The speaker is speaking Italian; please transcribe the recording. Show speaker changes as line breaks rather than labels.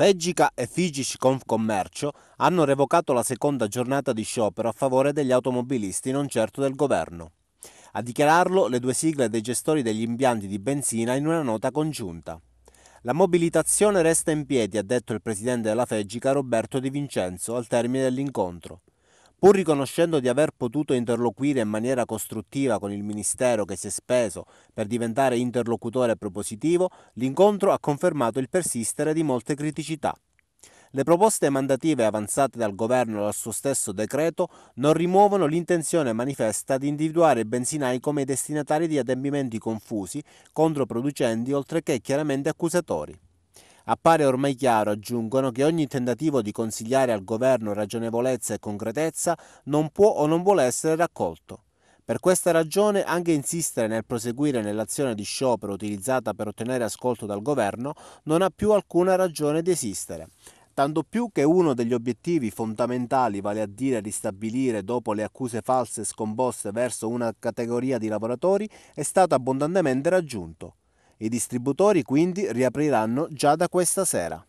Fegica e Figish Confcommercio hanno revocato la seconda giornata di sciopero a favore degli automobilisti non certo del governo. A dichiararlo le due sigle dei gestori degli impianti di benzina in una nota congiunta. La mobilitazione resta in piedi, ha detto il presidente della Fegica Roberto Di Vincenzo al termine dell'incontro. Pur riconoscendo di aver potuto interloquire in maniera costruttiva con il Ministero che si è speso per diventare interlocutore propositivo, l'incontro ha confermato il persistere di molte criticità. Le proposte mandative avanzate dal governo dal suo stesso decreto non rimuovono l'intenzione manifesta di individuare i benzinai come destinatari di adempimenti confusi, controproducenti oltre che chiaramente accusatori. Appare ormai chiaro, aggiungono, che ogni tentativo di consigliare al governo ragionevolezza e concretezza non può o non vuole essere raccolto. Per questa ragione anche insistere nel proseguire nell'azione di sciopero utilizzata per ottenere ascolto dal governo non ha più alcuna ragione di esistere tanto più che uno degli obiettivi fondamentali, vale a dire ristabilire dopo le accuse false scomposte verso una categoria di lavoratori, è stato abbondantemente raggiunto. I distributori quindi riapriranno già da questa sera.